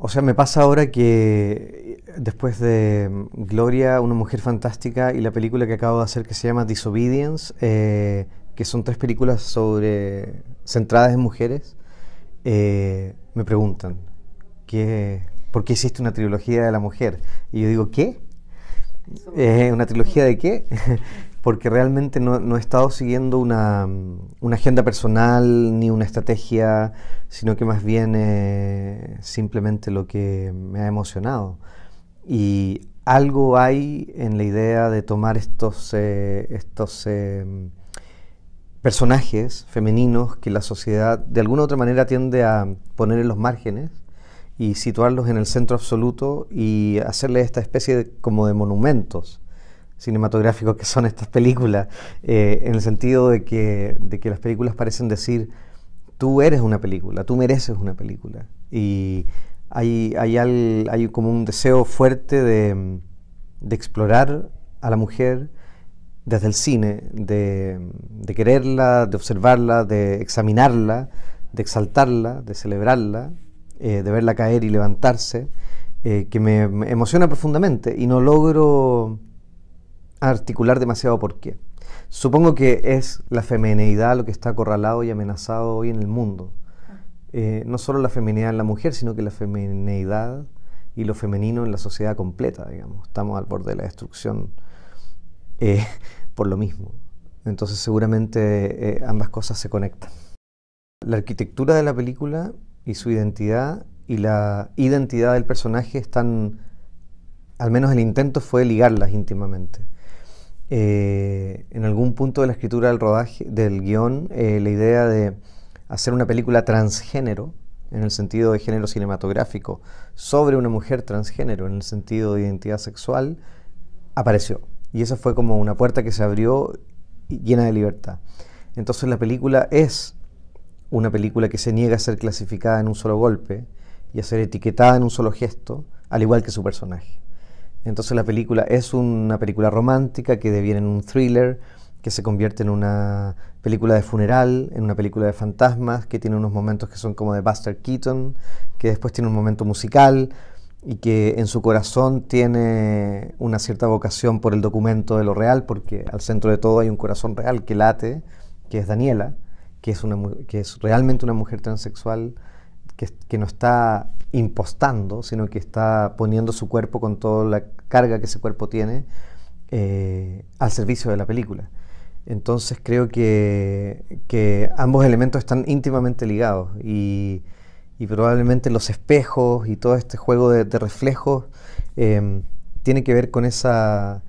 O sea, me pasa ahora que eh, después de mm, Gloria, Una Mujer Fantástica y la película que acabo de hacer que se llama Disobedience, eh, que son tres películas sobre centradas en mujeres, eh, me preguntan, ¿por qué hiciste una trilogía de la mujer? Y yo digo, ¿qué? ¿Una trilogía de qué? porque realmente no, he estado siguiendo una, agenda personal ni una estrategia, sino que más bien eh, simplemente lo que me ha emocionado. Y algo hay en la idea de tomar estos, eh, estos eh, personajes femeninos que la sociedad de alguna u otra manera tiende a poner en los márgenes y situarlos en el centro absoluto y hacerle esta especie de, como de monumentos cinematográficos que son estas películas, eh, en el sentido de que, que las películas parecen decir, tú eres una película, tú mereces una película. Y hay, hay, hay como un deseo fuerte de, explorar a la mujer desde el cine, de, quererla, de observarla, de examinarla, de exaltarla, de celebrarla, eh, de verla caer y levantarse, eh, que me, emociona profundamente y no logro articular demasiado por qué. Supongo que es la femineidad lo que está acorralado y amenazado hoy en el mundo. Ah. Eh, no solo la feminidad en la mujer, sino que la femineidad y lo femenino en la sociedad completa, digamos. Estamos al borde de la destrucción eh, por lo mismo. Entonces seguramente eh, ambas cosas se conectan. La arquitectura de la película y su identidad y la identidad del personaje están, al menos el intento fue ligarlas íntimamente. Eh, en algún punto de la escritura del rodaje, del guión, eh, la idea de hacer una película transgénero, en el sentido de género cinematográfico, sobre una mujer transgénero, en el sentido de identidad sexual, apareció. Y esa fue como una puerta que se abrió llena de libertad. Entonces la película es una película que se niega a ser clasificada en un solo golpe y a ser etiquetada en un solo gesto, al igual que su personaje. Entonces la película es una película romántica que deviene en un thriller, que se convierte en una película de funeral, en una película de fantasmas, que tiene unos momentos que son como de Buster Keaton, que después tiene un momento musical y que en su corazón tiene una cierta vocación por el documento de lo real, porque al centro de todo hay un corazón real que late, que es Daniela, que es, una, que es realmente una mujer transexual que, no está impostando, sino que está poniendo su cuerpo con toda la carga que ese cuerpo tiene eh, al servicio de la película. Entonces creo que, ambos elementos están íntimamente ligados y, probablemente los espejos y todo este juego de, reflejos em, tiene que ver con esa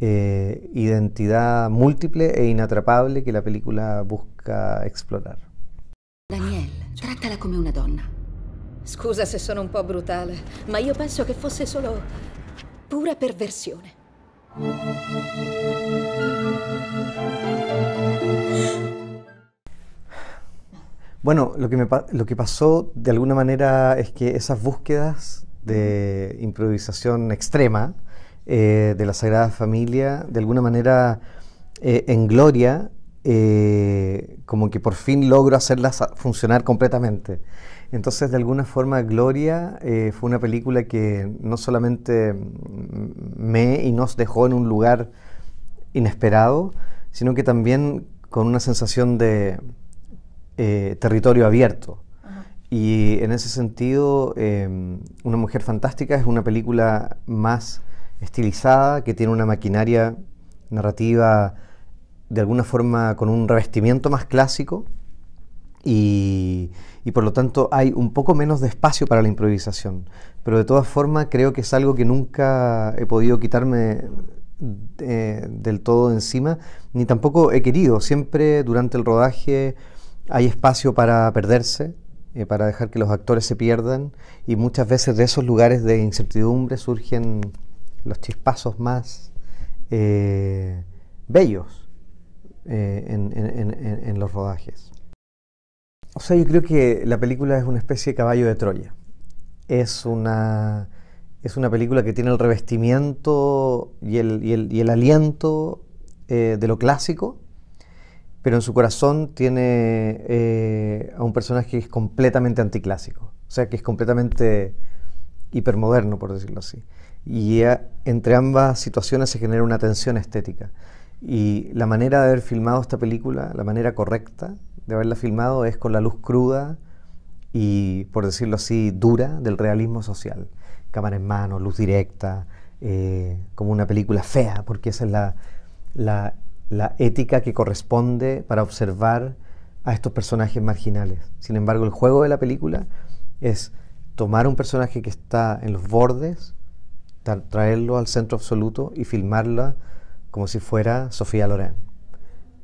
eh, identidad múltiple e inatrapable que la película busca explorar. Daniel, trátala como una donna. Scusa se sono un po' brutale, ma io penso che fosse solo pura perversione. Bueno, lo que, me, lo que pasó de alguna manera es que esas búsquedas de improvisación extrema eh, de la Sagrada Familia, de alguna manera eh, en Gloria, eh, como que por fin logro hacerlas funcionar completamente. Entonces, de alguna forma, Gloria eh, fue una película que no solamente me y nos dejó en un lugar inesperado, sino que también con una sensación de eh, territorio abierto. Y en ese sentido, em, Una mujer fantástica es una película más estilizada, que tiene una maquinaria narrativa de alguna forma con un revestimiento más clásico y, por lo tanto hay un poco menos de espacio para la improvisación. Pero de todas formas creo que es algo que nunca he podido quitarme eh, del todo de encima, ni tampoco he querido. Siempre durante el rodaje hay espacio para perderse, eh, para dejar que los actores se pierdan y muchas veces de esos lugares de incertidumbre surgen los chispazos más eh, bellos. Eh, en, los rodajes. O sea, yo creo que la película es una especie de caballo de Troya. Es una, es una película que tiene el revestimiento y el, y el, y el aliento eh, de lo clásico, pero en su corazón tiene eh, a un personaje que es completamente anticlásico, o sea, que es completamente hipermoderno, por decirlo así. Y entre ambas situaciones se genera una tensión estética. Y la manera de haber filmado esta película, la manera correcta de haberla filmado es con la luz cruda y, por decirlo así, dura del realismo social. Cámara en mano, luz directa, eh, como una película fea, porque esa es la, la, la ética que corresponde para observar a estos personajes marginales. Sin embargo, el juego de la película es tomar un personaje que está en los bordes, traerlo al centro absoluto y filmarla como si fuera Sofía Loren.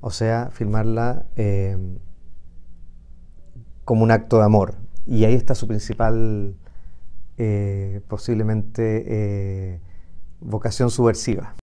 O sea, filmarla eh, como un acto de amor. Y ahí está su principal, eh, posiblemente, eh, vocación subversiva.